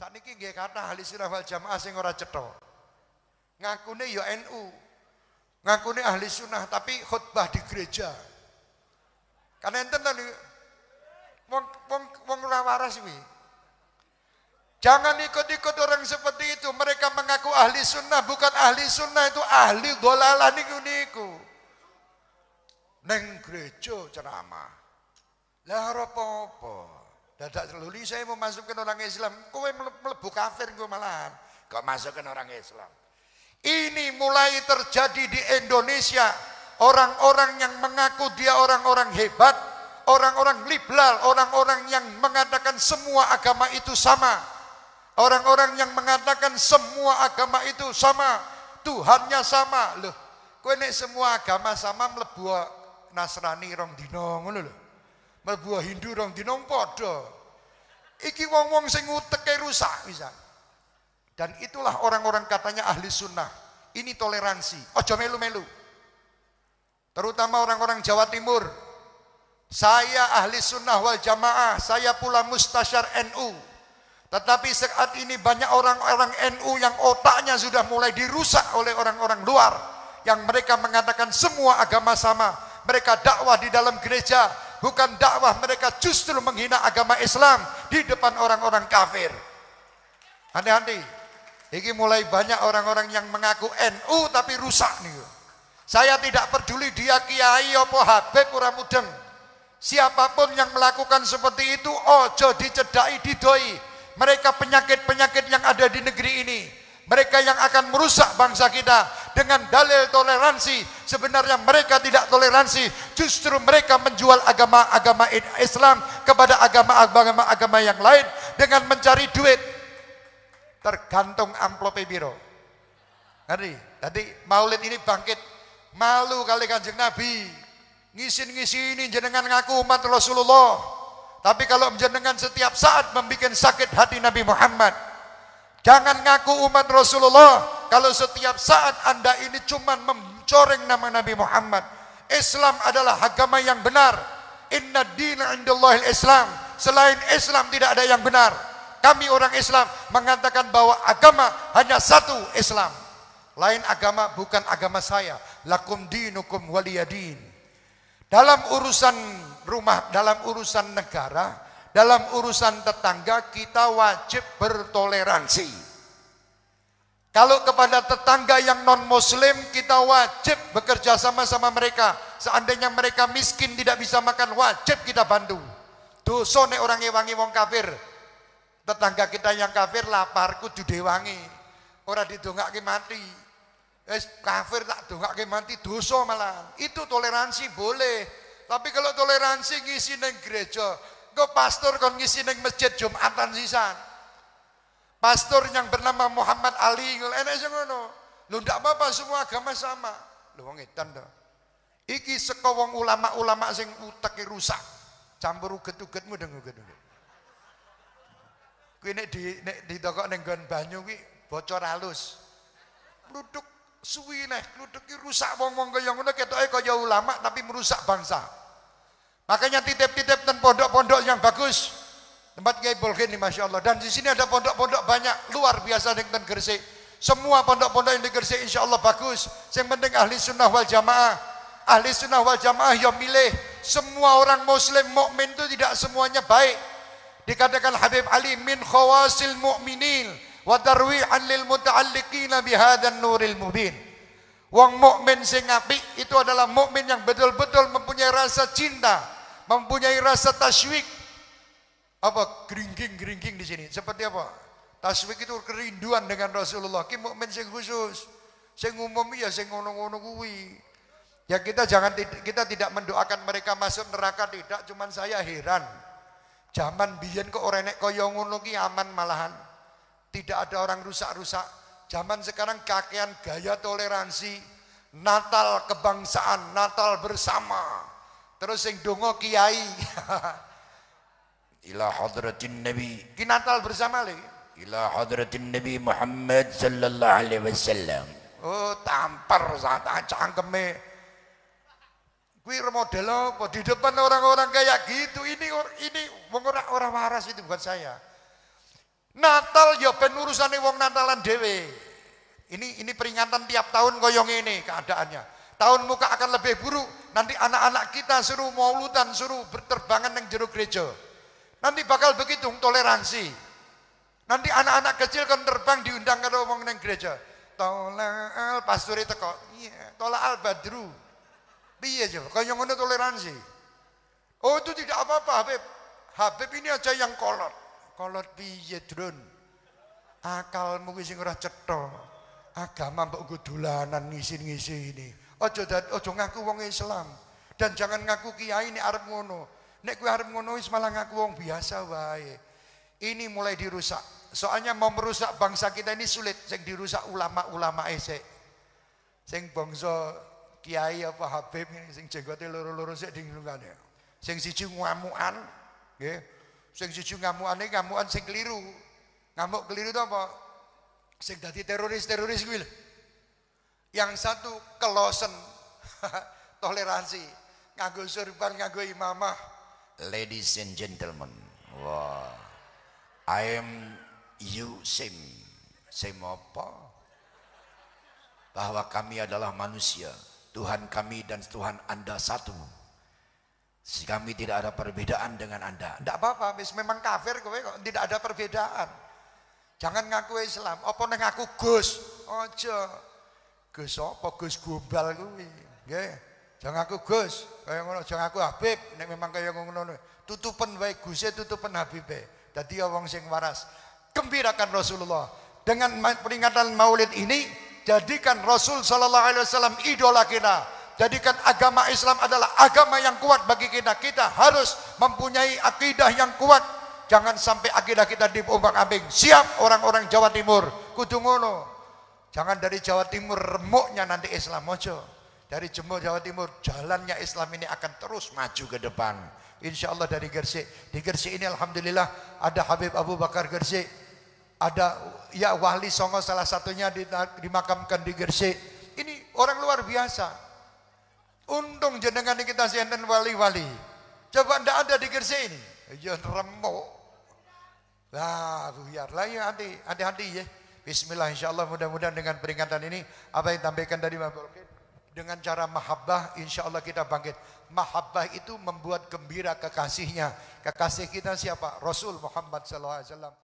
Saat ini nggih kata ahli sunnah wal jamaah sing ora cetha. Ngakune ya NU. Ngakune ahli sunnah tapi khutbah di gereja. Kan enten tadi wong wong wong ora waras Jangan ikut-ikut orang seperti itu. Mereka mengaku ahli sunnah, bukan ahli sunnah itu ahli golalan niku niku. Neng gerejo ceramah. Lah apa-apa. Dadak terluli saya mau masukkan orang Islam, kowe melebu kafir gue malahan. Kok masukkan orang Islam? Ini mulai terjadi di Indonesia. Orang-orang yang mengaku dia orang-orang hebat, orang-orang liberal, orang-orang yang mengatakan semua agama itu sama. Orang-orang yang mengatakan semua agama itu sama, Tuhannya sama. Loh, kowe semua agama sama melebu Nasrani rong dino ngono loh Mlebu Hindu rong di padha. Iki wong-wong sing uteke rusak bisa. Dan itulah orang-orang katanya ahli sunnah. Ini toleransi. Ojo melu-melu. Terutama orang-orang Jawa Timur. Saya ahli sunnah wal jamaah. Saya pula mustasyar NU. Tetapi saat ini banyak orang-orang NU yang otaknya sudah mulai dirusak oleh orang-orang luar. Yang mereka mengatakan semua agama sama. Mereka dakwah di dalam gereja bukan dakwah, mereka justru menghina agama Islam di depan orang-orang kafir. Hati-hati. Ini mulai banyak orang-orang yang mengaku NU tapi rusak nih. Saya tidak peduli dia kiai apa habib kurang mudeng. Siapapun yang melakukan seperti itu ojo dicedai didoi. Mereka penyakit-penyakit yang ada di negeri ini mereka yang akan merusak bangsa kita dengan dalil toleransi. Sebenarnya mereka tidak toleransi, justru mereka menjual agama-agama Islam kepada agama-agama yang lain dengan mencari duit. Tergantung amplop biro. Ngerti? Tadi Maulid ini bangkit malu kali Kanjeng Nabi. Ngisin-ngisini jenengan ngaku umat Rasulullah. Tapi kalau jenengan setiap saat membuat sakit hati Nabi Muhammad, Jangan ngaku umat Rasulullah kalau setiap saat Anda ini cuma mencoreng nama Nabi Muhammad. Islam adalah agama yang benar. Inna dina indallahil Islam. Selain Islam tidak ada yang benar. Kami orang Islam mengatakan bahwa agama hanya satu Islam. Lain agama bukan agama saya. Lakum dinukum waliyadin. Dalam urusan rumah, dalam urusan negara, dalam urusan tetangga kita wajib bertoleransi. Kalau kepada tetangga yang non-muslim kita wajib bekerja sama sama mereka. Seandainya mereka miskin tidak bisa makan wajib kita bantu. Dosa nek orang ewangi wong kafir. Tetangga kita yang kafir lapar kudu Orang Ora didongake mati. Wis kafir tak dongake mati dosa malah. Itu toleransi boleh. Tapi kalau toleransi ngisi neng gereja, Kau pastor kon ngisi neng masjid Jumatan sisan. Pastor yang bernama Muhammad Ali enek sing ngono. Lu ndak apa-apa semua agama sama. Lu wong edan to. Iki seko wong ulama-ulama sing uteke rusak. Campur uget-ugetmu deng uget-uget. Kuwi nek di nek ditokok ning nggon banyu kuwi bocor halus. Luduk suwi neh, kluthuk rusak wong-wong kaya ngono ketoke kaya ulama tapi merusak bangsa. Makanya titip-titip dan pondok-pondok yang bagus. Tempat Kiai Bolgen ini, Masya Allah. Dan di sini ada pondok-pondok banyak luar biasa di Gresik. Semua pondok-pondok yang di insya Allah bagus. Yang penting ahli sunnah wal jamaah. Ahli sunnah wal jamaah yang milih. Semua orang muslim mukmin itu tidak semuanya baik. Dikatakan Habib Ali min khawasil mu'minin wa tarwihan lil muta'alliqina bihadan nuril mubin. Wong mukmin sing apik itu adalah mukmin yang betul-betul mempunyai rasa cinta mempunyai rasa taswik apa geringging-geringging di sini seperti apa taswik itu kerinduan dengan Rasulullah ki mukmin sing khusus sing umum ya sing ngono-ngono kuwi ya kita jangan kita tidak mendoakan mereka masuk neraka tidak cuman saya heran zaman biyen kok ora nek kaya ngono ki aman malahan tidak ada orang rusak-rusak zaman sekarang kakean gaya toleransi Natal kebangsaan, Natal bersama. Terus sing dungo kiai. Ila hadratin Nabi. Ki Natal bersama lagi. Ila hadratin Nabi Muhammad sallallahu alaihi wasallam. Oh, tampar saat cangkeme. Kuwi model apa? Di depan orang-orang kayak gitu. Ini ini wong ora ora waras itu bukan saya. Natal ya ben urusane wong Natalan dhewe. Ini ini peringatan tiap tahun koyong ini keadaannya. Tahun muka akan lebih buruk Nanti anak-anak kita suruh mauludan, suruh berterbangan yang jeruk gereja. Nanti bakal begitu toleransi. Nanti anak-anak kecil kan terbang diundang ke rumah yang gereja. Tolal itu iya, kok Iya, tolal badru. aja, kalau yang mana toleransi. Oh itu tidak apa-apa Habib. Habib ini aja yang kolot. Kolot piye, Drun? Akalmu sing ora cetha. Agama mbok dolanan ngisi ngisi ini. Ojo ojo ngaku wong Islam dan jangan ngaku kiai ini Arab ngono. Nek kue Arab ngono is malah ngaku wong biasa wae. Ini mulai dirusak. Soalnya mau merusak bangsa kita ini sulit. Sing dirusak ulama-ulama ese. Sing bangsa kiai apa Habib ini sing jenggote loro-loro sik cuma Sing siji ngamukan, nggih. Sing siji ngamukane ngamukan sing keliru. Ngamuk keliru itu apa? Sing dadi teroris-teroris kuwi lah. Yang satu kelosen, toleransi. Nganggo surban, nganggo imamah. Ladies and gentlemen, wah. I am you sim Same apa? Bahwa kami adalah manusia. Tuhan kami dan Tuhan Anda satu. si Kami tidak ada perbedaan dengan Anda. Tidak apa-apa, memang kafir kowe kok tidak ada perbedaan. Jangan ngaku Islam, apa yang ngaku Gus? Ojo. Gus apa Gus gombal kuwi. Nggih. Jangan aku Gus, kaya ngono jangan aku Habib nek memang kaya ngono. Tutupen wae Guse, tutupen Habibe. Dadi wong sing waras. Gembirakan Rasulullah. Dengan peringatan Maulid ini jadikan Rasul sallallahu alaihi wasallam idola kita. Jadikan agama Islam adalah agama yang kuat bagi kita. Kita harus mempunyai akidah yang kuat. Jangan sampai akidah kita diombang-ambing. Siap orang-orang Jawa Timur. Kudu ngono. Jangan dari Jawa Timur remuknya nanti Islam Mojo Dari Jemur Jawa Timur jalannya Islam ini akan terus maju ke depan. Insya Allah dari Gersik. Di Gersik ini Alhamdulillah ada Habib Abu Bakar Gersik. Ada ya Wahli Songo salah satunya dimakamkan di Gersik. Ini orang luar biasa. Untung jenengan kita sienten wali-wali. Coba ndak ada di Gersik ini. Ya remuk. Lah, hati Lah ya hati-hati ya. Bismillah insyaallah mudah-mudahan dengan peringatan ini apa yang tampilkan tadi Polkit dengan cara mahabbah insya Allah kita bangkit mahabbah itu membuat gembira kekasihnya kekasih kita siapa Rasul Muhammad SAW